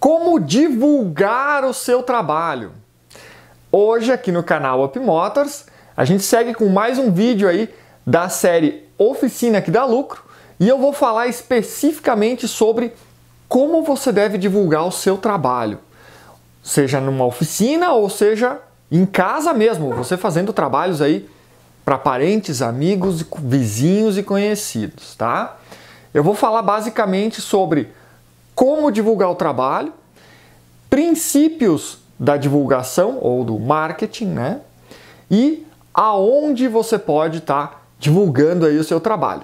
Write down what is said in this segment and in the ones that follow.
Como divulgar o seu trabalho? Hoje aqui no canal Up Motors, a gente segue com mais um vídeo aí da série Oficina que dá lucro, e eu vou falar especificamente sobre como você deve divulgar o seu trabalho, seja numa oficina ou seja em casa mesmo, você fazendo trabalhos aí para parentes, amigos, vizinhos e conhecidos, tá? Eu vou falar basicamente sobre como divulgar o trabalho, princípios da divulgação ou do marketing, né? E aonde você pode estar tá divulgando aí o seu trabalho.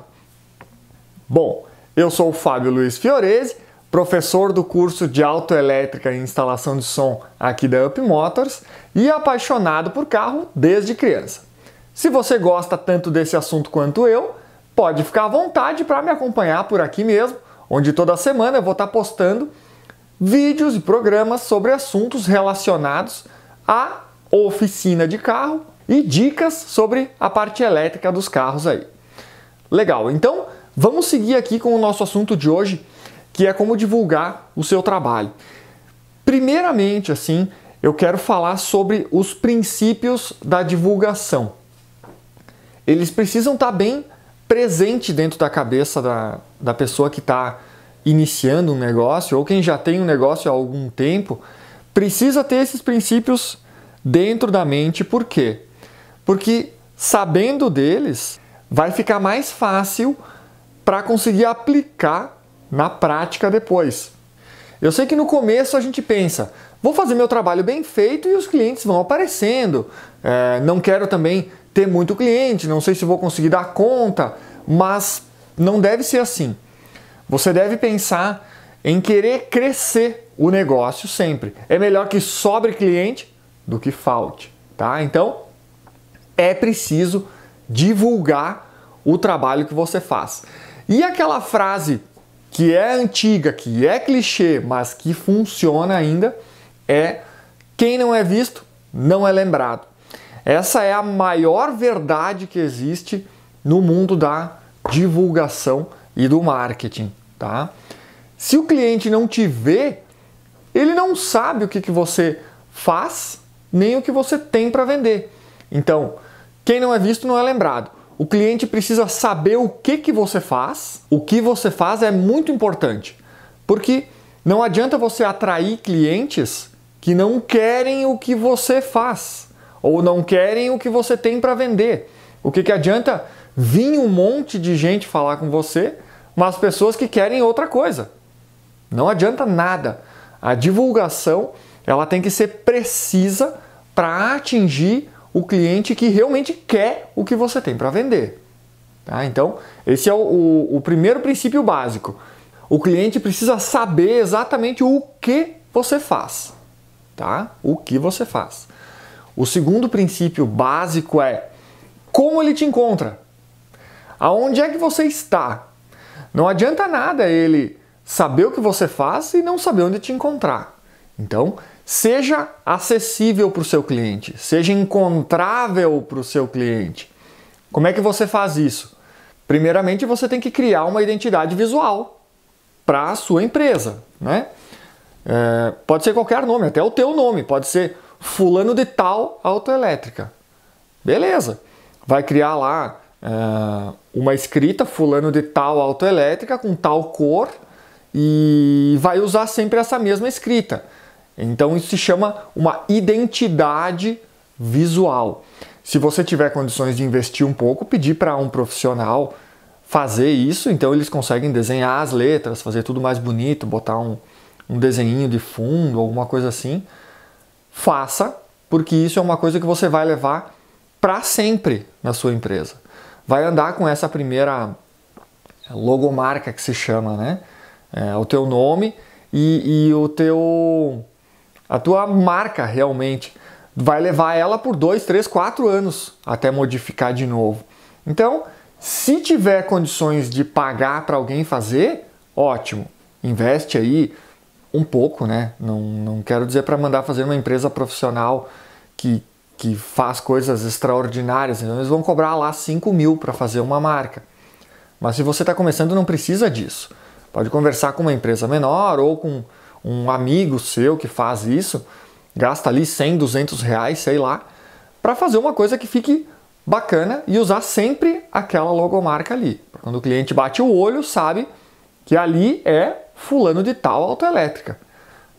Bom, eu sou o Fábio Luiz Fiorese, professor do curso de Autoelétrica e Instalação de Som aqui da Up Motors e apaixonado por carro desde criança. Se você gosta tanto desse assunto quanto eu, pode ficar à vontade para me acompanhar por aqui mesmo onde toda semana eu vou estar postando vídeos e programas sobre assuntos relacionados à oficina de carro e dicas sobre a parte elétrica dos carros aí. Legal, então vamos seguir aqui com o nosso assunto de hoje, que é como divulgar o seu trabalho. Primeiramente, assim, eu quero falar sobre os princípios da divulgação. Eles precisam estar bem presente dentro da cabeça da, da pessoa que está iniciando um negócio ou quem já tem um negócio há algum tempo, precisa ter esses princípios dentro da mente. Por quê? Porque sabendo deles, vai ficar mais fácil para conseguir aplicar na prática depois. Eu sei que no começo a gente pensa, vou fazer meu trabalho bem feito e os clientes vão aparecendo. É, não quero também ter muito cliente, não sei se vou conseguir dar conta, mas não deve ser assim. Você deve pensar em querer crescer o negócio sempre. É melhor que sobre cliente do que falte, tá? Então é preciso divulgar o trabalho que você faz. E aquela frase que é antiga, que é clichê, mas que funciona ainda, é quem não é visto não é lembrado. Essa é a maior verdade que existe no mundo da divulgação e do marketing, tá? Se o cliente não te vê, ele não sabe o que, que você faz nem o que você tem para vender. Então, quem não é visto não é lembrado. O cliente precisa saber o que, que você faz. O que você faz é muito importante, porque não adianta você atrair clientes que não querem o que você faz ou não querem o que você tem para vender. O que, que adianta vir um monte de gente falar com você, mas pessoas que querem outra coisa. Não adianta nada. A divulgação ela tem que ser precisa para atingir o cliente que realmente quer o que você tem para vender. Tá? Então, esse é o, o, o primeiro princípio básico. O cliente precisa saber exatamente o que você faz. Tá? O que você faz. O segundo princípio básico é como ele te encontra. Aonde é que você está? Não adianta nada ele saber o que você faz e não saber onde te encontrar. Então, seja acessível para o seu cliente, seja encontrável para o seu cliente. Como é que você faz isso? Primeiramente, você tem que criar uma identidade visual para a sua empresa, né? É, pode ser qualquer nome, até o teu nome, pode ser fulano de tal autoelétrica. Beleza, vai criar lá uh, uma escrita fulano de tal autoelétrica com tal cor e vai usar sempre essa mesma escrita. Então isso se chama uma identidade visual. Se você tiver condições de investir um pouco, pedir para um profissional fazer isso, então eles conseguem desenhar as letras, fazer tudo mais bonito, botar um, um desenhinho de fundo, alguma coisa assim faça, porque isso é uma coisa que você vai levar para sempre na sua empresa. Vai andar com essa primeira é, logomarca que se chama, né? É, o teu nome e, e o teu a tua marca realmente vai levar ela por dois, três, quatro anos até modificar de novo. Então, se tiver condições de pagar para alguém fazer, ótimo. Investe aí um pouco, né? Não, não quero dizer para mandar fazer uma empresa profissional que, que faz coisas extraordinárias, então eles vão cobrar lá 5 mil para fazer uma marca. Mas se você está começando, não precisa disso. Pode conversar com uma empresa menor ou com um amigo seu que faz isso, gasta ali 100, 200 reais, sei lá, para fazer uma coisa que fique bacana e usar sempre aquela logomarca ali. Quando o cliente bate o olho, sabe que ali é fulano de tal autoelétrica.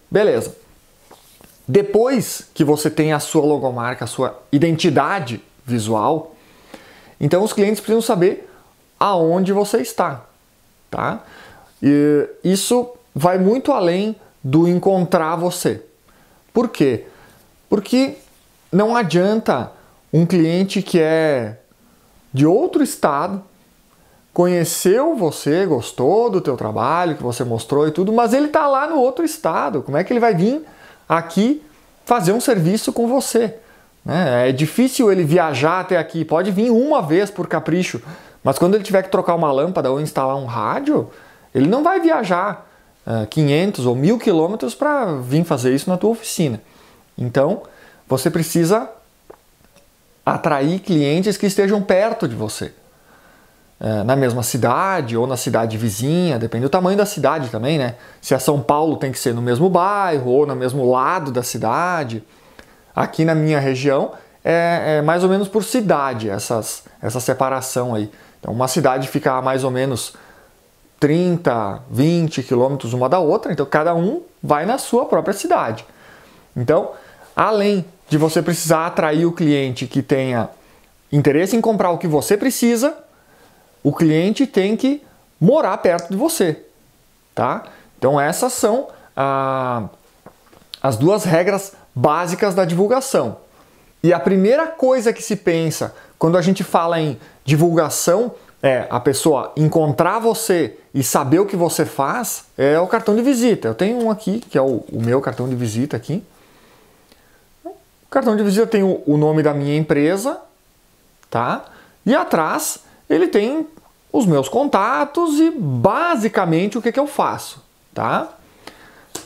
Beleza. Depois que você tem a sua logomarca, a sua identidade visual, então os clientes precisam saber aonde você está, tá? E isso vai muito além do encontrar você. Por quê? Porque não adianta um cliente que é de outro estado conheceu você, gostou do teu trabalho que você mostrou e tudo, mas ele está lá no outro estado. Como é que ele vai vir aqui fazer um serviço com você? Né? É difícil ele viajar até aqui. Pode vir uma vez por capricho, mas quando ele tiver que trocar uma lâmpada ou instalar um rádio, ele não vai viajar 500 eh, ou 1000 quilômetros para vir fazer isso na tua oficina. Então, você precisa atrair clientes que estejam perto de você. É, na mesma cidade ou na cidade vizinha, depende do tamanho da cidade também, né? Se a é São Paulo tem que ser no mesmo bairro ou no mesmo lado da cidade. Aqui na minha região é, é mais ou menos por cidade essas, essa separação aí. Então, uma cidade fica a mais ou menos 30, 20 quilômetros uma da outra, então cada um vai na sua própria cidade. Então, além de você precisar atrair o cliente que tenha interesse em comprar o que você precisa, o cliente tem que morar perto de você, tá? Então essas são ah, as duas regras básicas da divulgação. E a primeira coisa que se pensa quando a gente fala em divulgação é a pessoa encontrar você e saber o que você faz é o cartão de visita. Eu tenho um aqui que é o, o meu cartão de visita aqui. O cartão de visita tem o, o nome da minha empresa, tá? E atrás ele tem os meus contatos e basicamente o que, que eu faço, tá?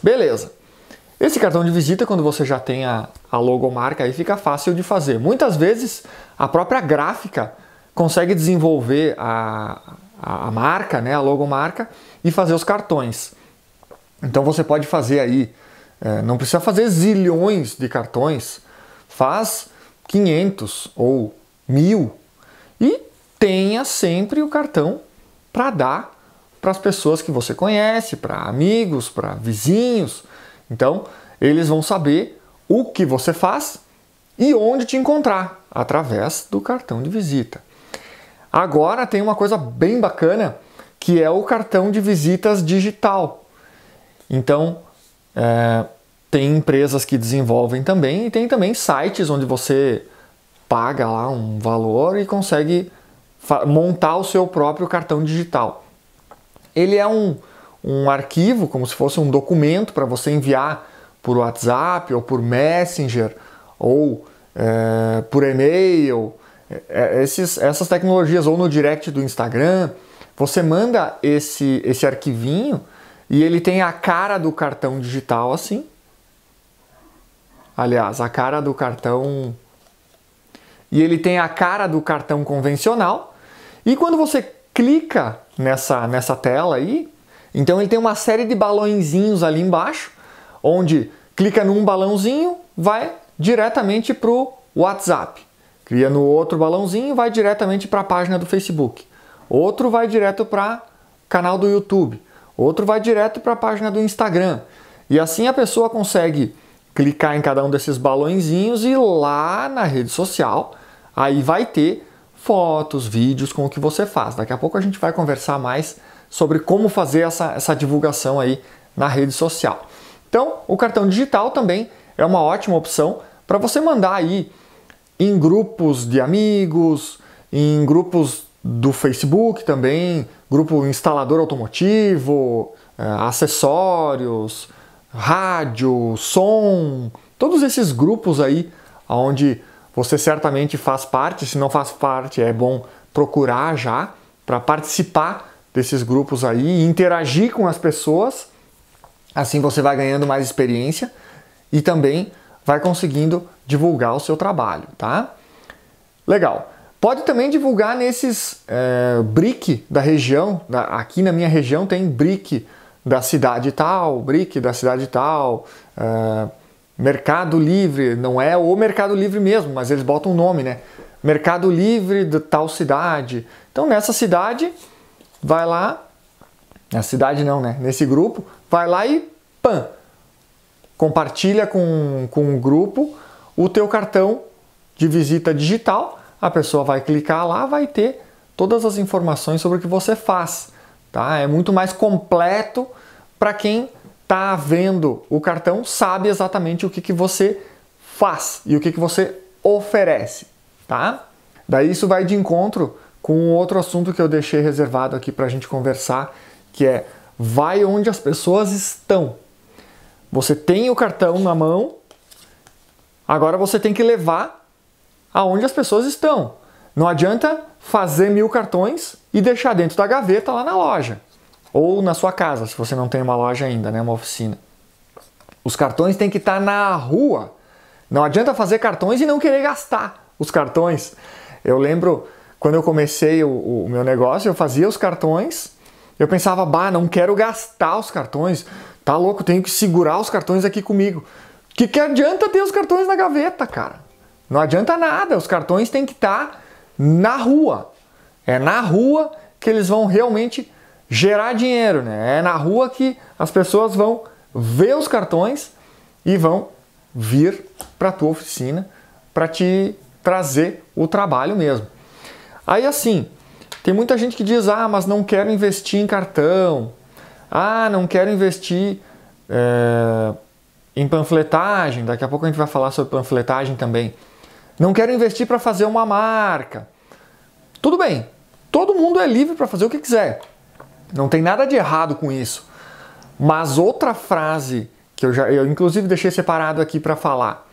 Beleza. Esse cartão de visita, quando você já tem a, a logomarca, aí fica fácil de fazer. Muitas vezes a própria gráfica consegue desenvolver a, a, a marca, né, a logomarca, e fazer os cartões. Então você pode fazer aí, é, não precisa fazer zilhões de cartões, faz 500 ou mil e tenha sempre o cartão para dar para as pessoas que você conhece, para amigos, para vizinhos. Então, eles vão saber o que você faz e onde te encontrar através do cartão de visita. Agora tem uma coisa bem bacana que é o cartão de visitas digital. Então, é, tem empresas que desenvolvem também e tem também sites onde você paga lá um valor e consegue montar o seu próprio cartão digital. Ele é um, um arquivo, como se fosse um documento para você enviar por WhatsApp ou por Messenger ou é, por e-mail, é, é, esses, essas tecnologias ou no direct do Instagram, você manda esse, esse arquivinho e ele tem a cara do cartão digital assim. Aliás, a cara do cartão e ele tem a cara do cartão convencional. E quando você clica nessa, nessa tela aí, então ele tem uma série de balãozinhos ali embaixo, onde clica num balãozinho, vai diretamente para o WhatsApp. Cria no outro balãozinho, vai diretamente para a página do Facebook. Outro vai direto para canal do YouTube. Outro vai direto para a página do Instagram. E assim a pessoa consegue clicar em cada um desses balõezinhos e lá na rede social, aí vai ter fotos, vídeos com o que você faz. Daqui a pouco a gente vai conversar mais sobre como fazer essa, essa divulgação aí na rede social. Então, o cartão digital também é uma ótima opção para você mandar aí em grupos de amigos, em grupos do Facebook também, grupo instalador automotivo, eh, acessórios, rádio, som, todos esses grupos aí onde você certamente faz parte, se não faz parte, é bom procurar já para participar desses grupos aí e interagir com as pessoas. Assim você vai ganhando mais experiência e também vai conseguindo divulgar o seu trabalho, tá? Legal. Pode também divulgar nesses é, eh, BRIC da região, aqui na minha região tem BRIC da cidade tal, BRIC da cidade tal, uh, Mercado Livre, não é o Mercado Livre mesmo, mas eles botam o um nome, né? Mercado Livre de tal cidade. Então nessa cidade, vai lá, na cidade não, né? Nesse grupo, vai lá e pam! Compartilha com, com o grupo o teu cartão de visita digital. A pessoa vai clicar lá, vai ter todas as informações sobre o que você faz. Tá? É muito mais completo para quem está vendo o cartão sabe exatamente o que, que você faz e o que, que você oferece, tá? Daí isso vai de encontro com outro assunto que eu deixei reservado aqui para a gente conversar, que é vai onde as pessoas estão. Você tem o cartão na mão, agora você tem que levar aonde as pessoas estão. Não adianta fazer mil cartões e deixar dentro da gaveta lá na loja. Ou na sua casa, se você não tem uma loja ainda, né, uma oficina. Os cartões têm que estar tá na rua. Não adianta fazer cartões e não querer gastar os cartões. Eu lembro quando eu comecei o, o meu negócio, eu fazia os cartões. Eu pensava, bah, não quero gastar os cartões. Tá louco, tenho que segurar os cartões aqui comigo. Que que adianta ter os cartões na gaveta, cara? Não adianta nada. Os cartões têm que estar tá na rua. É na rua que eles vão realmente gerar dinheiro, né? É na rua que as pessoas vão ver os cartões e vão vir para a tua oficina para te trazer o trabalho mesmo. Aí assim, tem muita gente que diz: ah, mas não quero investir em cartão, ah, não quero investir é, em panfletagem. Daqui a pouco a gente vai falar sobre panfletagem também. Não quero investir para fazer uma marca. Tudo bem, todo mundo é livre para fazer o que quiser. Não tem nada de errado com isso. Mas outra frase que eu já, eu inclusive deixei separado aqui para falar.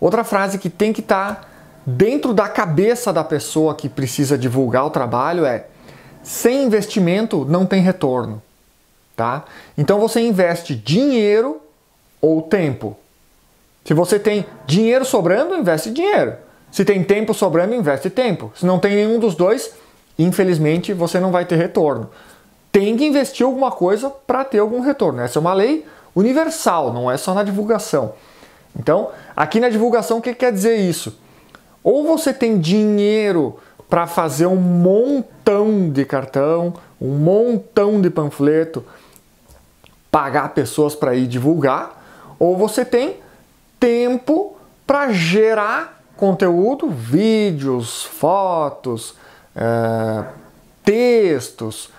Outra frase que tem que estar tá dentro da cabeça da pessoa que precisa divulgar o trabalho é: sem investimento não tem retorno, tá? Então você investe dinheiro ou tempo. Se você tem dinheiro sobrando, investe dinheiro. Se tem tempo sobrando, investe tempo. Se não tem nenhum dos dois, infelizmente você não vai ter retorno tem que investir alguma coisa para ter algum retorno. Essa é uma lei universal, não é só na divulgação. Então, aqui na divulgação, o que quer dizer isso? Ou você tem dinheiro para fazer um montão de cartão, um montão de panfleto, pagar pessoas para ir divulgar, ou você tem tempo para gerar conteúdo, vídeos, fotos, é, textos,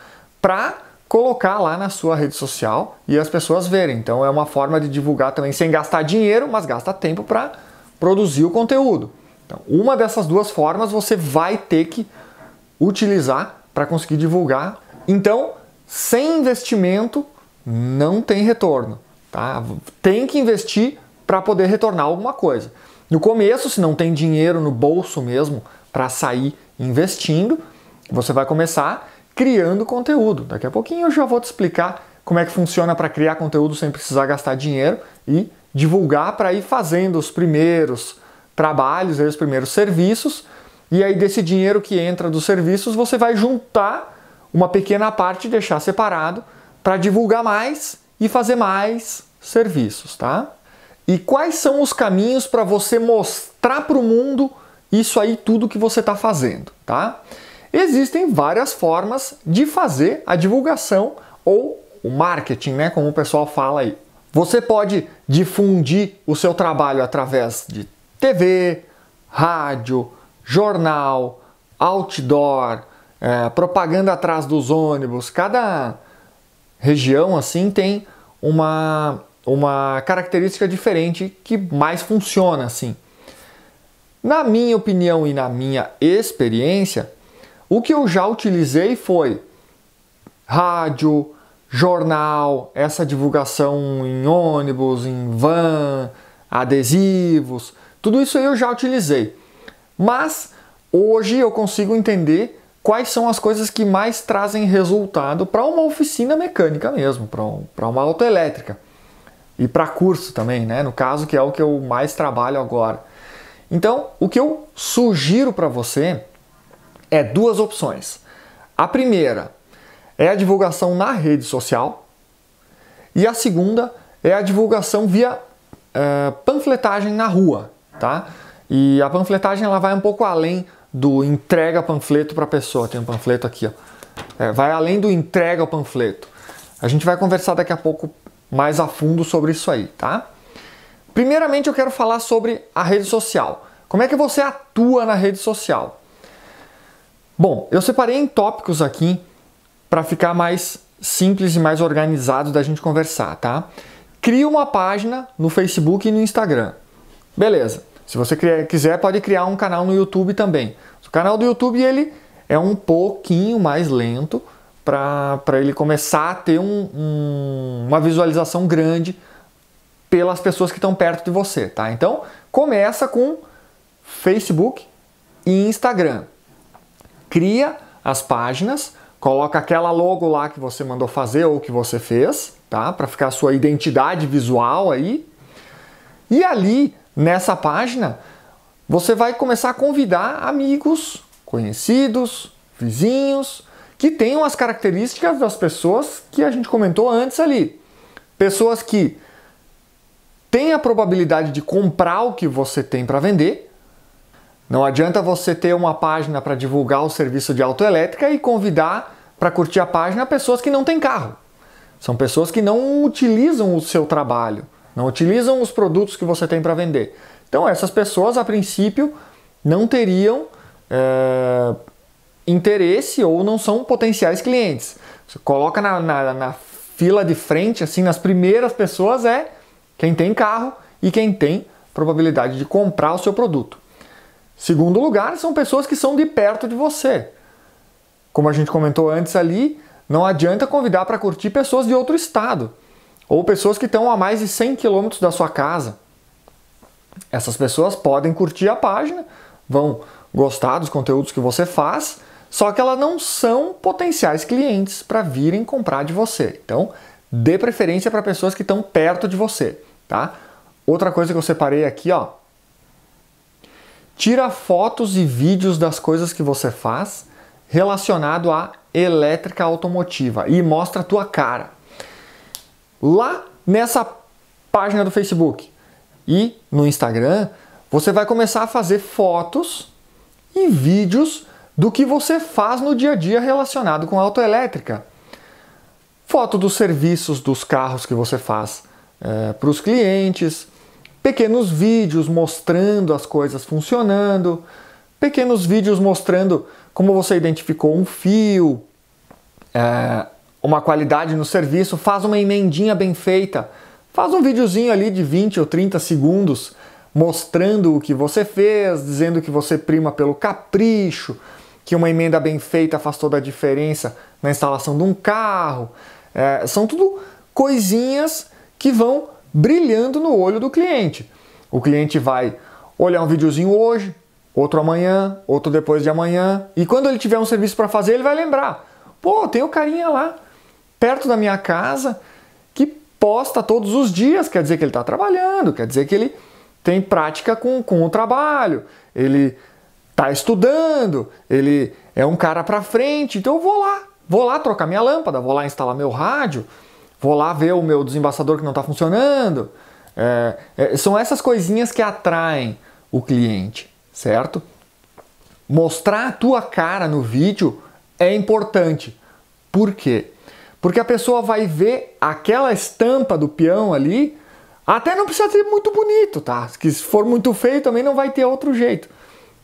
para colocar lá na sua rede social e as pessoas verem. Então é uma forma de divulgar também sem gastar dinheiro, mas gasta tempo para produzir o conteúdo. Então, uma dessas duas formas você vai ter que utilizar para conseguir divulgar. Então, sem investimento não tem retorno, tá? Tem que investir para poder retornar alguma coisa. No começo, se não tem dinheiro no bolso mesmo para sair investindo, você vai começar criando conteúdo. Daqui a pouquinho eu já vou te explicar como é que funciona para criar conteúdo sem precisar gastar dinheiro e divulgar para ir fazendo os primeiros trabalhos, os primeiros serviços. E aí desse dinheiro que entra dos serviços, você vai juntar uma pequena parte e deixar separado para divulgar mais e fazer mais serviços, tá? E quais são os caminhos para você mostrar para o mundo isso aí tudo que você está fazendo, tá? Existem várias formas de fazer a divulgação ou o marketing, né, como o pessoal fala aí. Você pode difundir o seu trabalho através de TV, rádio, jornal, outdoor, é, propaganda atrás dos ônibus. Cada região assim tem uma uma característica diferente que mais funciona assim. Na minha opinião e na minha experiência, o que eu já utilizei foi rádio, jornal, essa divulgação em ônibus, em van, adesivos, tudo isso eu já utilizei. Mas hoje eu consigo entender quais são as coisas que mais trazem resultado para uma oficina mecânica mesmo, para um, uma autoelétrica. E para curso também, né? No caso, que é o que eu mais trabalho agora. Então, o que eu sugiro para você é duas opções. A primeira é a divulgação na rede social e a segunda é a divulgação via eh, panfletagem na rua, tá? E a panfletagem ela vai um pouco além do entrega panfleto para a pessoa. Tem um panfleto aqui, ó. É, vai além do entrega o panfleto. A gente vai conversar daqui a pouco mais a fundo sobre isso aí, tá? Primeiramente eu quero falar sobre a rede social. Como é que você atua na rede social? Bom, eu separei em tópicos aqui para ficar mais simples e mais organizado da gente conversar, tá? Cria uma página no Facebook e no Instagram. Beleza. Se você quiser, pode criar um canal no YouTube também. O canal do YouTube ele é um pouquinho mais lento para ele começar a ter um, um, uma visualização grande pelas pessoas que estão perto de você, tá? Então começa com Facebook e Instagram cria as páginas, coloca aquela logo lá que você mandou fazer ou que você fez, tá? Para ficar a sua identidade visual aí. E ali nessa página, você vai começar a convidar amigos, conhecidos, vizinhos, que tenham as características das pessoas que a gente comentou antes ali. Pessoas que têm a probabilidade de comprar o que você tem para vender não adianta você ter uma página para divulgar o serviço de autoelétrica e convidar para curtir a página pessoas que não têm carro. São pessoas que não utilizam o seu trabalho, não utilizam os produtos que você tem para vender. Então, essas pessoas, a princípio, não teriam é, interesse ou não são potenciais clientes. Você coloca na, na, na fila de frente, assim, nas primeiras pessoas é quem tem carro e quem tem probabilidade de comprar o seu produto. Segundo lugar, são pessoas que são de perto de você. Como a gente comentou antes ali, não adianta convidar para curtir pessoas de outro estado ou pessoas que estão a mais de 100 quilômetros da sua casa. Essas pessoas podem curtir a página, vão gostar dos conteúdos que você faz, só que elas não são potenciais clientes para virem comprar de você. Então, dê preferência para pessoas que estão perto de você, tá? Outra coisa que eu separei aqui, ó, Tira fotos e vídeos das coisas que você faz relacionado à elétrica automotiva e mostra a tua cara. Lá nessa página do Facebook e no Instagram, você vai começar a fazer fotos e vídeos do que você faz no dia a dia relacionado com a autoelétrica. Foto dos serviços dos carros que você faz é, eh, para os clientes, pequenos vídeos mostrando as coisas funcionando, pequenos vídeos mostrando como você identificou um fio, é, uma qualidade no serviço, faz uma emendinha bem feita, faz um videozinho ali de 20 ou 30 segundos mostrando o que você fez, dizendo que você prima pelo capricho, que uma emenda bem feita faz toda a diferença na instalação de um carro. É, são tudo coisinhas que vão brilhando no olho do cliente. O cliente vai olhar um videozinho hoje, outro amanhã, outro depois de amanhã, e quando ele tiver um serviço para fazer, ele vai lembrar: pô, tem o carinha lá, perto da minha casa, que posta todos os dias, quer dizer que ele está trabalhando, quer dizer que ele tem prática com, com o trabalho, ele está estudando, ele é um cara para frente, então eu vou lá, vou lá trocar minha lâmpada, vou lá instalar meu rádio, vou lá ver o meu desembaçador que não está funcionando. É, é, são essas coisinhas que atraem o cliente, certo? Mostrar a tua cara no vídeo é importante. Por quê? Porque a pessoa vai ver aquela estampa do peão ali, até não precisa ser muito bonito, tá? Que se for muito feio também não vai ter outro jeito.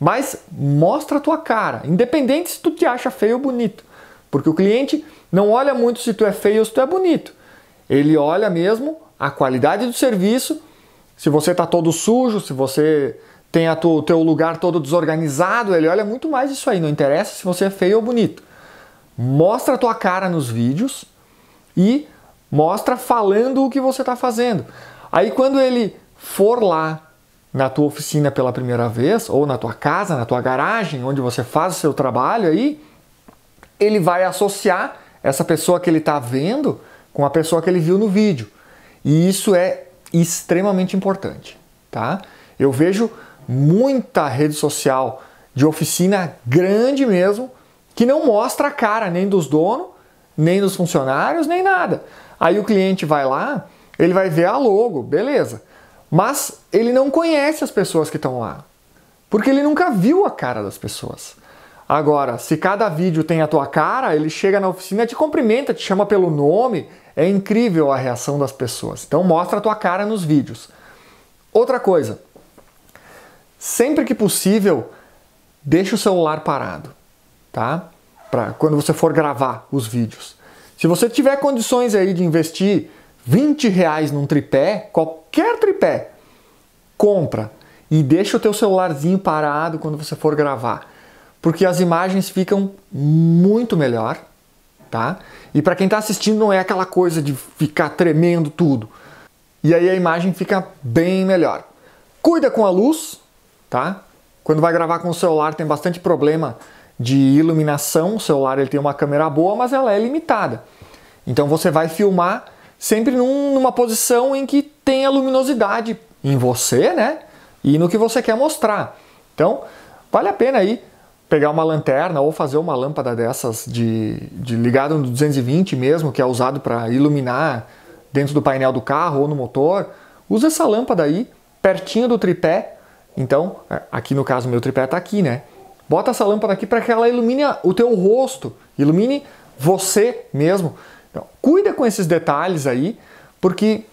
Mas mostra a tua cara, independente se tu te acha feio ou bonito. Porque o cliente não olha muito se tu é feio ou se tu é bonito. Ele olha mesmo a qualidade do serviço, se você está todo sujo, se você tem a tu, o teu lugar todo desorganizado, ele olha muito mais isso aí, não interessa se você é feio ou bonito. Mostra a tua cara nos vídeos e mostra falando o que você está fazendo. Aí quando ele for lá na tua oficina pela primeira vez, ou na tua casa, na tua garagem, onde você faz o seu trabalho aí, ele vai associar essa pessoa que ele está vendo com a pessoa que ele viu no vídeo. E isso é extremamente importante, tá? Eu vejo muita rede social de oficina grande mesmo que não mostra a cara nem dos donos, nem dos funcionários, nem nada. Aí o cliente vai lá, ele vai ver a logo, beleza. Mas ele não conhece as pessoas que estão lá, porque ele nunca viu a cara das pessoas. Agora, se cada vídeo tem a tua cara, ele chega na oficina, te cumprimenta, te chama pelo nome. É incrível a reação das pessoas. Então mostra a tua cara nos vídeos. Outra coisa, sempre que possível, deixa o celular parado, tá? Para quando você for gravar os vídeos. Se você tiver condições aí de investir 20 reais num tripé, qualquer tripé, compra e deixa o teu celularzinho parado quando você for gravar porque as imagens ficam muito melhor, tá? E para quem está assistindo não é aquela coisa de ficar tremendo tudo. E aí a imagem fica bem melhor. Cuida com a luz, tá? Quando vai gravar com o celular tem bastante problema de iluminação. O celular ele tem uma câmera boa, mas ela é limitada. Então você vai filmar sempre num, numa posição em que tenha luminosidade em você, né? E no que você quer mostrar. Então, vale a pena aí pegar uma lanterna ou fazer uma lâmpada dessas de, de ligado no 220 mesmo, que é usado para iluminar dentro do painel do carro ou no motor, usa essa lâmpada aí pertinho do tripé. Então, aqui no caso meu tripé está aqui, né? Bota essa lâmpada aqui para que ela ilumine o teu rosto, ilumine você mesmo. Então, cuida com esses detalhes aí, porque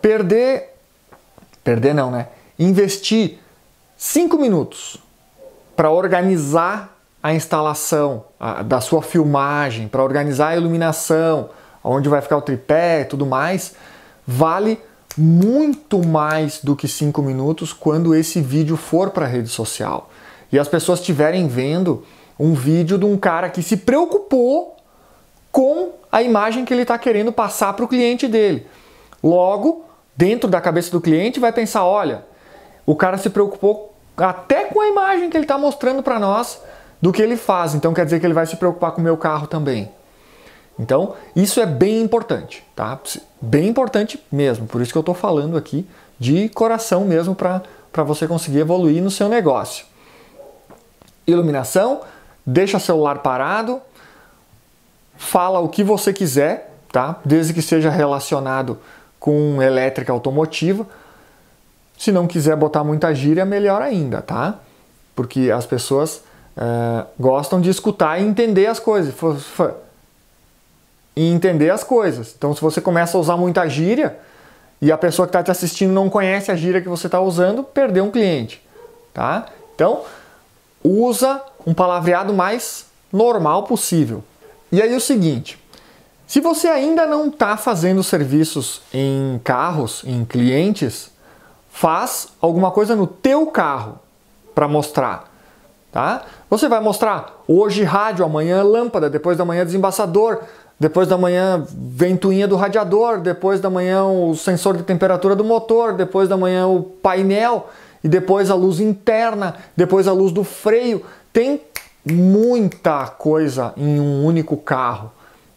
perder perder não, né? Investir 5 minutos para organizar a instalação a, da sua filmagem, para organizar a iluminação, onde vai ficar o tripé e tudo mais, vale muito mais do que cinco minutos quando esse vídeo for para a rede social. E as pessoas estiverem vendo um vídeo de um cara que se preocupou com a imagem que ele está querendo passar para o cliente dele. Logo, dentro da cabeça do cliente, vai pensar: olha, o cara se preocupou até com a imagem que ele está mostrando para nós do que ele faz. Então quer dizer que ele vai se preocupar com o meu carro também. Então isso é bem importante, tá? Bem importante mesmo. Por isso que eu estou falando aqui de coração mesmo para você conseguir evoluir no seu negócio. Iluminação, deixa o celular parado, fala o que você quiser, tá? Desde que seja relacionado com elétrica automotiva se não quiser botar muita gíria, melhor ainda, tá? Porque as pessoas é, gostam de escutar e entender as coisas. E entender as coisas. Então, se você começa a usar muita gíria e a pessoa que está te assistindo não conhece a gíria que você está usando, perdeu um cliente, tá? Então, usa um palavreado mais normal possível. E aí, o seguinte. Se você ainda não está fazendo serviços em carros, em clientes, faz alguma coisa no teu carro para mostrar, tá? Você vai mostrar hoje rádio, amanhã lâmpada, depois da manhã desembaçador, depois da manhã ventoinha do radiador, depois da manhã o sensor de temperatura do motor, depois da manhã o painel e depois a luz interna, depois a luz do freio. Tem muita coisa em um único carro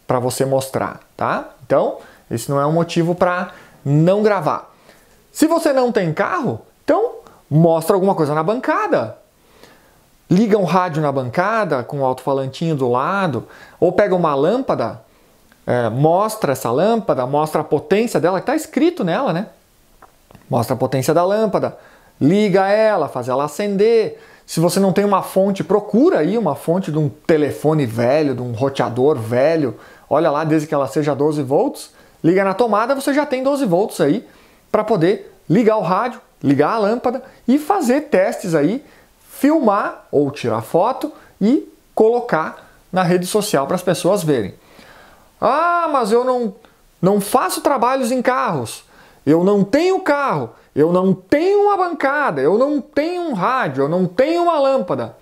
para você mostrar, tá? Então, esse não é um motivo para não gravar. Se você não tem carro, então mostra alguma coisa na bancada. Liga um rádio na bancada com o um alto-falantinho do lado, ou pega uma lâmpada, é, mostra essa lâmpada, mostra a potência dela, que está escrito nela, né? Mostra a potência da lâmpada, liga ela, faz ela acender. Se você não tem uma fonte, procura aí uma fonte de um telefone velho, de um roteador velho. Olha lá, desde que ela seja 12 volts, liga na tomada, você já tem 12 volts aí para poder ligar o rádio, ligar a lâmpada e fazer testes aí, filmar ou tirar foto e colocar na rede social para as pessoas verem. Ah, mas eu não, não faço trabalhos em carros, eu não tenho carro, eu não tenho uma bancada, eu não tenho um rádio, eu não tenho uma lâmpada.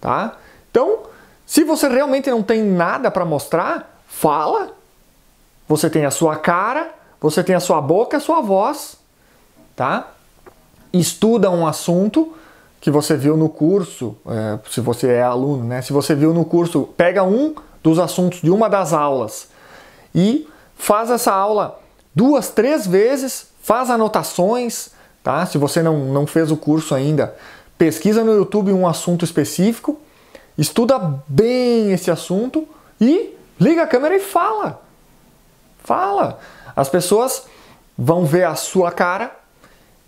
Tá? Então, se você realmente não tem nada para mostrar, fala. Você tem a sua cara, você tem a sua boca, a sua voz, tá? Estuda um assunto que você viu no curso, é, se você é aluno, né? Se você viu no curso, pega um dos assuntos de uma das aulas e faz essa aula duas, três vezes, faz anotações, tá? Se você não, não fez o curso ainda, pesquisa no YouTube um assunto específico, estuda bem esse assunto e liga a câmera e fala. Fala. As pessoas vão ver a sua cara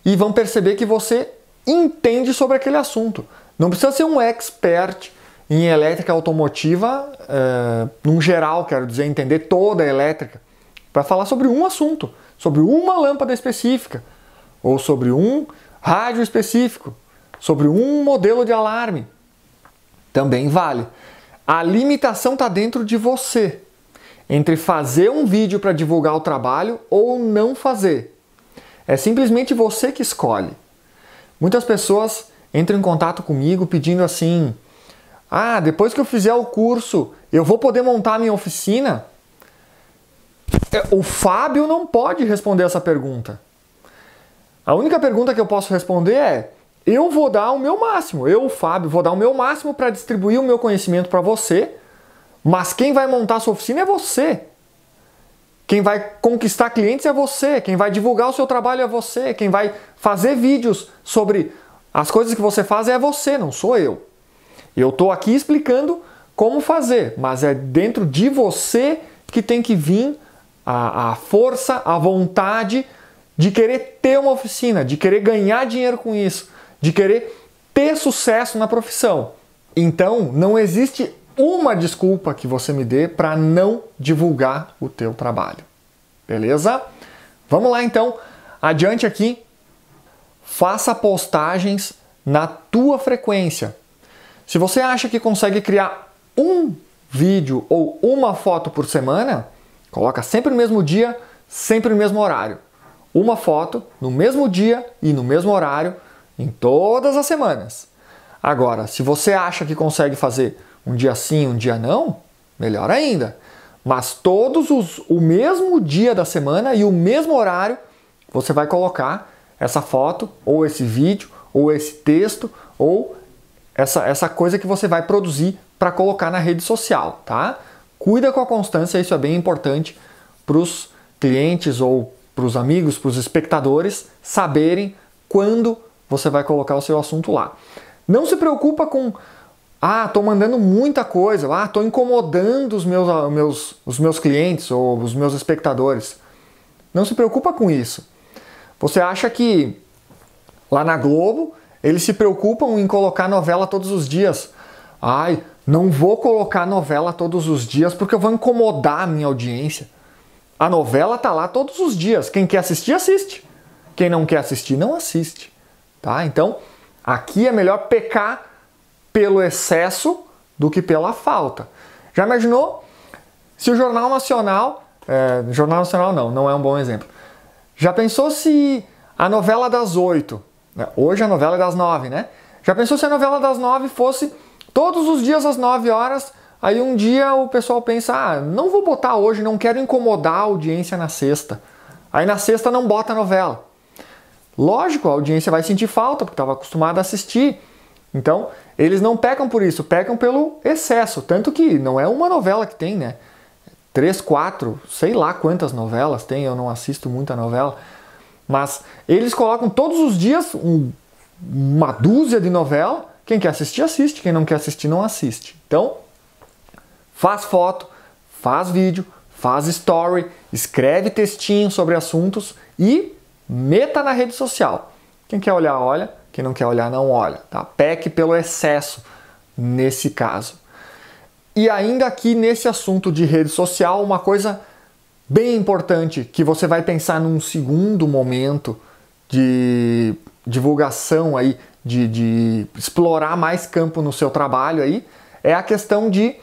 e vão perceber que você entende sobre aquele assunto. Não precisa ser um expert em elétrica automotiva, é, num geral, quero dizer, entender toda a elétrica, para falar sobre um assunto, sobre uma lâmpada específica, ou sobre um rádio específico, sobre um modelo de alarme. Também vale. A limitação está dentro de você entre fazer um vídeo para divulgar o trabalho ou não fazer. É simplesmente você que escolhe. Muitas pessoas entram em contato comigo pedindo assim: "Ah, depois que eu fizer o curso, eu vou poder montar minha oficina?" É, o Fábio não pode responder essa pergunta. A única pergunta que eu posso responder é: eu vou dar o meu máximo. Eu, Fábio, vou dar o meu máximo para distribuir o meu conhecimento para você mas quem vai montar sua oficina é você. Quem vai conquistar clientes é você. Quem vai divulgar o seu trabalho é você. Quem vai fazer vídeos sobre as coisas que você faz é você, não sou eu. Eu estou aqui explicando como fazer, mas é dentro de você que tem que vir a, a força, a vontade de querer ter uma oficina, de querer ganhar dinheiro com isso, de querer ter sucesso na profissão. Então, não existe uma desculpa que você me dê para não divulgar o teu trabalho. Beleza? Vamos lá então, adiante aqui. Faça postagens na tua frequência. Se você acha que consegue criar um vídeo ou uma foto por semana, coloca sempre no mesmo dia, sempre no mesmo horário. Uma foto no mesmo dia e no mesmo horário em todas as semanas. Agora, se você acha que consegue fazer um dia sim, um dia não, melhor ainda. Mas todos os o mesmo dia da semana e o mesmo horário, você vai colocar essa foto ou esse vídeo ou esse texto ou essa, essa coisa que você vai produzir para colocar na rede social, tá? Cuida com a constância, isso é bem importante para os clientes ou para os amigos, para os espectadores saberem quando você vai colocar o seu assunto lá. Não se preocupa com ah, estou mandando muita coisa. Ah, estou incomodando os meus, os ah, meus, os meus clientes ou os meus espectadores. Não se preocupa com isso. Você acha que lá na Globo eles se preocupam em colocar novela todos os dias? Ai, não vou colocar novela todos os dias porque eu vou incomodar a minha audiência. A novela está lá todos os dias. Quem quer assistir, assiste. Quem não quer assistir, não assiste. Tá? Então, aqui é melhor pecar pelo excesso do que pela falta. Já imaginou se o Jornal Nacional. É, Jornal Nacional não, não é um bom exemplo. Já pensou se a novela das oito, né? hoje é a novela é das nove, né? Já pensou se a novela das nove fosse todos os dias às nove horas? Aí um dia o pessoal pensa: ah, não vou botar hoje, não quero incomodar a audiência na sexta. Aí na sexta não bota a novela. Lógico, a audiência vai sentir falta porque estava acostumada a assistir. Então, eles não pecam por isso, pecam pelo excesso. Tanto que não é uma novela que tem, né? Três, quatro, sei lá quantas novelas tem, eu não assisto muita novela. Mas eles colocam todos os dias um, uma dúzia de novela. Quem quer assistir, assiste. Quem não quer assistir, não assiste. Então, faz foto, faz vídeo, faz story, escreve textinho sobre assuntos e meta na rede social. Quem quer olhar, olha. Quem não quer olhar, não olha. Tá? Peque pelo excesso nesse caso. E ainda aqui nesse assunto de rede social, uma coisa bem importante que você vai pensar num segundo momento de divulgação aí, de, de explorar mais campo no seu trabalho aí, é a questão de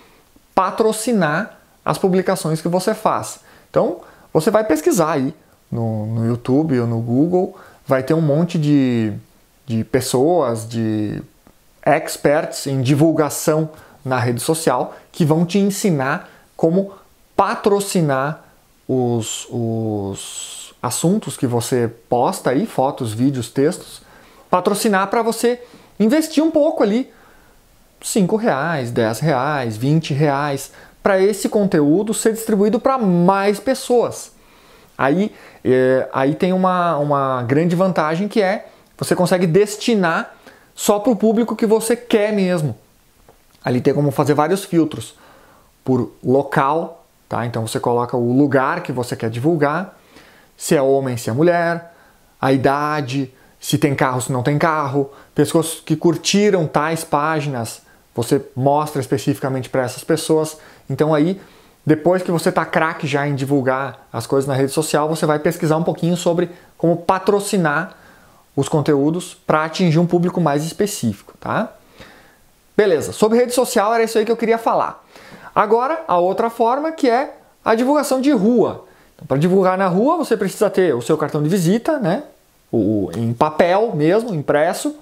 patrocinar as publicações que você faz. Então, você vai pesquisar aí no, no YouTube ou no Google, vai ter um monte de de pessoas, de experts em divulgação na rede social que vão te ensinar como patrocinar os, os assuntos que você posta aí, fotos, vídeos, textos, patrocinar para você investir um pouco ali, 5 reais, 10 reais, 20 reais, para esse conteúdo ser distribuído para mais pessoas. Aí, é, aí tem uma, uma grande vantagem que é você consegue destinar só para o público que você quer mesmo. Ali tem como fazer vários filtros por local, tá? Então você coloca o lugar que você quer divulgar, se é homem, se é mulher, a idade, se tem carro, se não tem carro, pessoas que curtiram tais páginas, você mostra especificamente para essas pessoas. Então aí, depois que você tá craque já em divulgar as coisas na rede social, você vai pesquisar um pouquinho sobre como patrocinar os conteúdos para atingir um público mais específico, tá? Beleza, sobre rede social era isso aí que eu queria falar. Agora, a outra forma que é a divulgação de rua. Então, para divulgar na rua, você precisa ter o seu cartão de visita, né? O, em papel mesmo, impresso.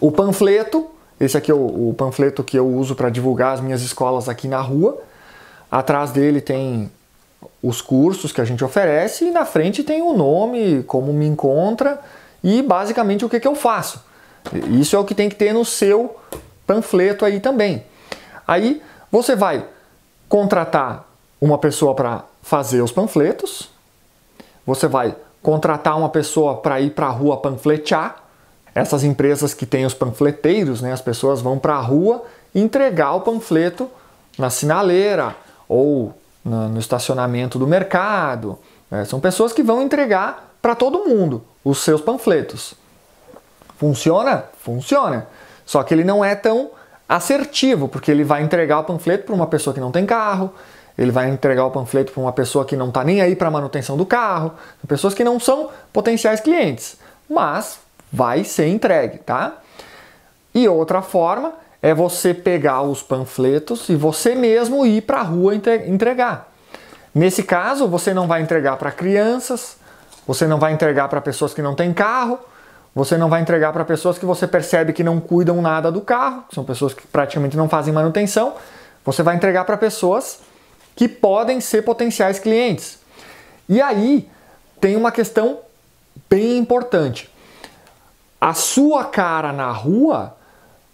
O panfleto, esse aqui é o, o panfleto que eu uso para divulgar as minhas escolas aqui na rua. Atrás dele tem os cursos que a gente oferece e na frente tem o nome, como me encontra e basicamente o que, que eu faço. Isso é o que tem que ter no seu panfleto aí também. Aí você vai contratar uma pessoa para fazer os panfletos, você vai contratar uma pessoa para ir para a rua panfletear. Essas empresas que têm os panfleteiros, né, as pessoas vão para a rua entregar o panfleto na sinaleira ou no, no estacionamento do mercado. É, são pessoas que vão entregar para todo mundo os seus panfletos. Funciona? Funciona. Só que ele não é tão assertivo, porque ele vai entregar o panfleto para uma pessoa que não tem carro, ele vai entregar o panfleto para uma pessoa que não está nem aí para a manutenção do carro, pessoas que não são potenciais clientes, mas vai ser entregue, tá? E outra forma é você pegar os panfletos e você mesmo ir para a rua entregar. Nesse caso, você não vai entregar para crianças, você não vai entregar para pessoas que não têm carro, você não vai entregar para pessoas que você percebe que não cuidam nada do carro, que são pessoas que praticamente não fazem manutenção. Você vai entregar para pessoas que podem ser potenciais clientes. E aí tem uma questão bem importante. A sua cara na rua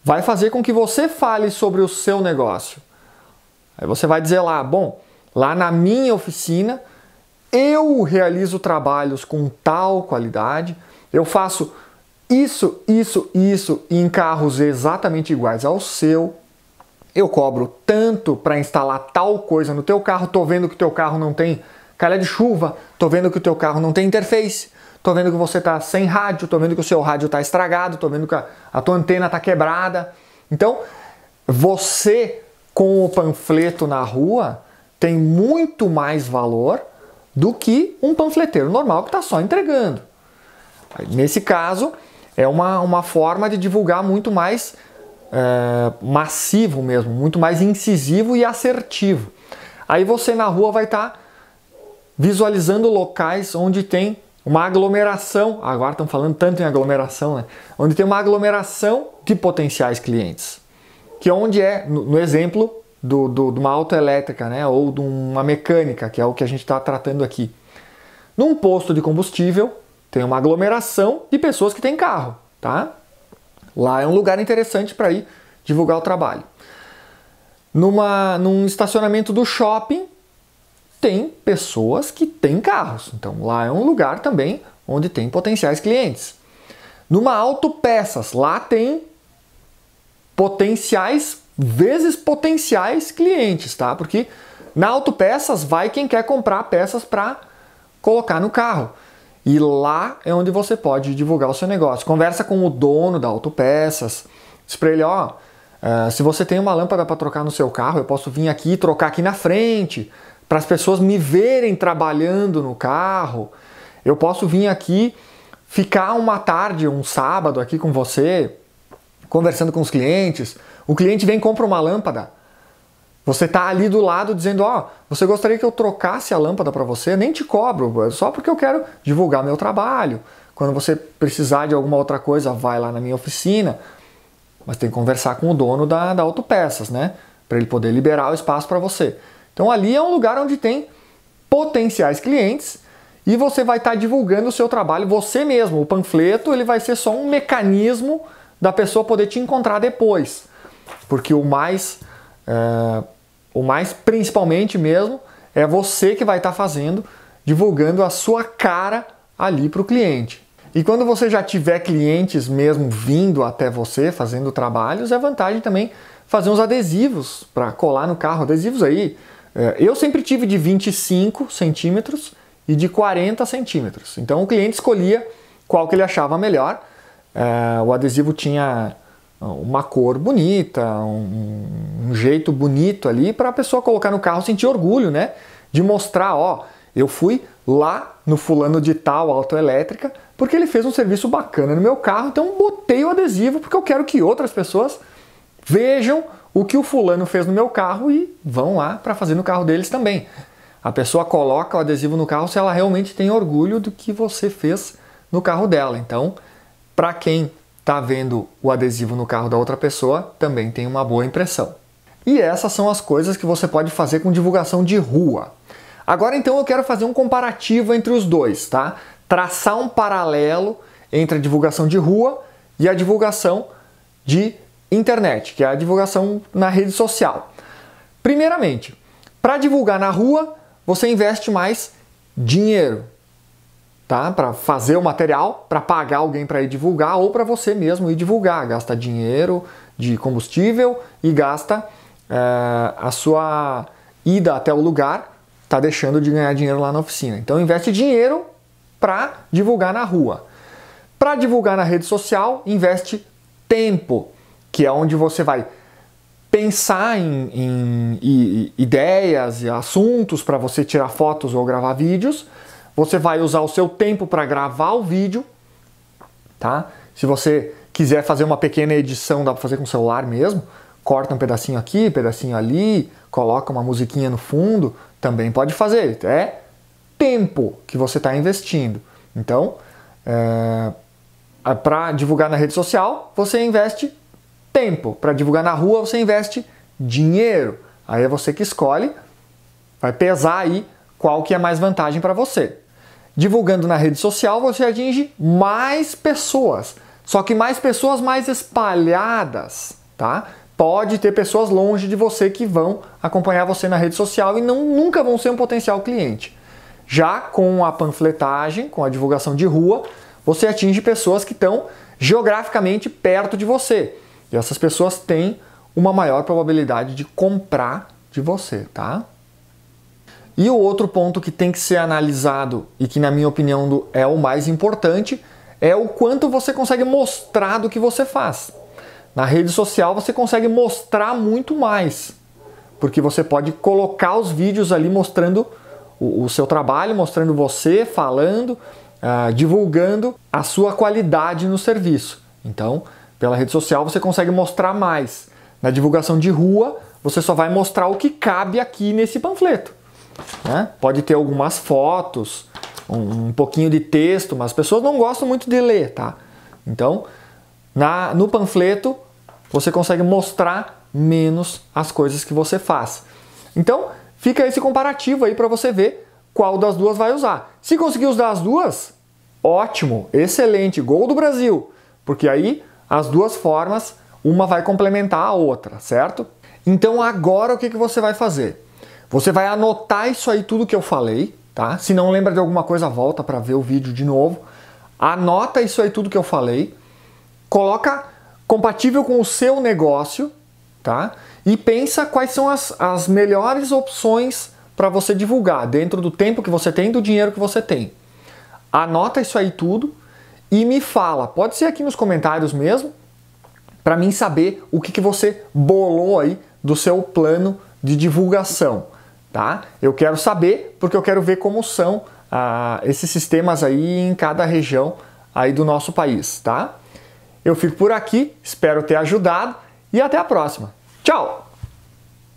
vai fazer com que você fale sobre o seu negócio. Aí você vai dizer lá, bom, lá na minha oficina eu realizo trabalhos com tal qualidade, eu faço isso, isso, isso em carros exatamente iguais ao seu. Eu cobro tanto para instalar tal coisa no teu carro, tô vendo que o teu carro não tem calha de chuva, tô vendo que o teu carro não tem interface, tô vendo que você tá sem rádio, tô vendo que o seu rádio tá estragado, tô vendo que a, a tua antena tá quebrada. Então, você com o panfleto na rua tem muito mais valor do que um panfleteiro normal que está só entregando. Nesse caso, é uma, uma forma de divulgar muito mais é, massivo mesmo, muito mais incisivo e assertivo. Aí você na rua vai estar tá visualizando locais onde tem uma aglomeração, agora estão falando tanto em aglomeração, né? Onde tem uma aglomeração de potenciais clientes. Que é onde é, no, no exemplo, do, do, de uma autoelétrica, né? Ou de uma mecânica, que é o que a gente está tratando aqui. Num posto de combustível, tem uma aglomeração de pessoas que têm carro, tá? Lá é um lugar interessante para ir divulgar o trabalho. Numa, num estacionamento do shopping, tem pessoas que têm carros. Então lá é um lugar também onde tem potenciais clientes. Numa autopeças, lá tem potenciais vezes potenciais clientes, tá? Porque na autopeças vai quem quer comprar peças para colocar no carro. E lá é onde você pode divulgar o seu negócio. Conversa com o dono da autopeças, diz para ele, ó, eh, se você tem uma lâmpada para trocar no seu carro, eu posso vir aqui e trocar aqui na frente para as pessoas me verem trabalhando no carro. Eu posso vir aqui ficar uma tarde, um sábado aqui com você, conversando com os clientes. O cliente vem e compra uma lâmpada. Você está ali do lado dizendo, ó, oh, você gostaria que eu trocasse a lâmpada para você? Nem te cobro, é só porque eu quero divulgar meu trabalho. Quando você precisar de alguma outra coisa, vai lá na minha oficina. Mas tem que conversar com o dono da, da Autopeças, né? Para ele poder liberar o espaço para você. Então ali é um lugar onde tem potenciais clientes e você vai estar tá divulgando o seu trabalho você mesmo. O panfleto ele vai ser só um mecanismo da pessoa poder te encontrar depois, porque o mais é, o mais principalmente mesmo é você que vai estar tá fazendo, divulgando a sua cara ali para o cliente. E quando você já tiver clientes mesmo vindo até você fazendo trabalhos, é vantagem também fazer uns adesivos para colar no carro, adesivos aí é, eu sempre tive de 25 centímetros e de 40 centímetros. Então o cliente escolhia qual que ele achava melhor. É, o adesivo tinha ah, uma cor bonita, um, um jeito bonito ali para a pessoa colocar no carro sentir orgulho, né? De mostrar, ó, eu fui lá no fulano de tal autoelétrica porque ele fez um serviço bacana no meu carro, então botei o adesivo porque eu quero que outras pessoas vejam o que o fulano fez no meu carro e vão lá para fazer no carro deles também. A pessoa coloca o adesivo no carro se ela realmente tem orgulho do que você fez no carro dela. Então, para quem está vendo o adesivo no carro da outra pessoa, também tem uma boa impressão. E essas são as coisas que você pode fazer com divulgação de rua. Agora então eu quero fazer um comparativo entre os dois, tá? Traçar um paralelo entre a divulgação de rua e a divulgação de internet, que é a divulgação na rede social. Primeiramente, para divulgar na rua, você investe mais dinheiro, tá? Para fazer o material, para pagar alguém para ir divulgar ou para você mesmo ir divulgar, gasta dinheiro de combustível e gasta é, a sua ida até o lugar, tá deixando de ganhar dinheiro lá na oficina. Então investe dinheiro para divulgar na rua. Para divulgar na rede social, investe tempo, que é onde você vai pensar em, em, em ideias e assuntos para você tirar fotos ou gravar vídeos. Você vai usar o seu tempo para gravar o vídeo, tá? Se você quiser fazer uma pequena edição, dá para fazer com o celular mesmo. Corta um pedacinho aqui, pedacinho ali, coloca uma musiquinha no fundo, também pode fazer. É tempo que você está investindo. Então, é, eh, para divulgar na rede social, você investe tempo. Para divulgar na rua, você investe dinheiro. Aí é você que escolhe, vai pesar aí qual que é mais vantagem para você. Divulgando na rede social, você atinge mais pessoas. Só que mais pessoas mais espalhadas, tá? Pode ter pessoas longe de você que vão acompanhar você na rede social e não, nunca vão ser um potencial cliente. Já com a panfletagem, com a divulgação de rua, você atinge pessoas que estão geograficamente perto de você. E essas pessoas têm uma maior probabilidade de comprar de você, tá? E o outro ponto que tem que ser analisado e que, na minha opinião, é o mais importante é o quanto você consegue mostrar do que você faz. Na rede social você consegue mostrar muito mais, porque você pode colocar os vídeos ali mostrando o, o seu trabalho, mostrando você, falando, ah, divulgando a sua qualidade no serviço. Então, pela rede social você consegue mostrar mais. Na divulgação de rua, você só vai mostrar o que cabe aqui nesse panfleto. Né? Pode ter algumas fotos, um, um, pouquinho de texto, mas as pessoas não gostam muito de ler, tá? Então, na, no panfleto, você consegue mostrar menos as coisas que você faz. Então, fica esse comparativo aí para você ver qual das duas vai usar. Se conseguir usar as duas, ótimo, excelente, gol do Brasil, porque aí as duas formas, uma vai complementar a outra, certo? Então agora o que, que você vai fazer? Você vai anotar isso aí tudo que eu falei, tá? Se não lembra de alguma coisa, volta para ver o vídeo de novo. Anota isso aí tudo que eu falei. Coloca compatível com o seu negócio, tá? E pensa quais são as, as melhores opções para você divulgar dentro do tempo que você tem e do dinheiro que você tem. Anota isso aí tudo e me fala. Pode ser aqui nos comentários mesmo, para mim saber o que, que você bolou aí do seu plano de divulgação, tá? Eu quero saber porque eu quero ver como são ah, esses sistemas aí em cada região aí do nosso país, tá? Eu fico por aqui, espero ter ajudado e até a próxima. Tchau!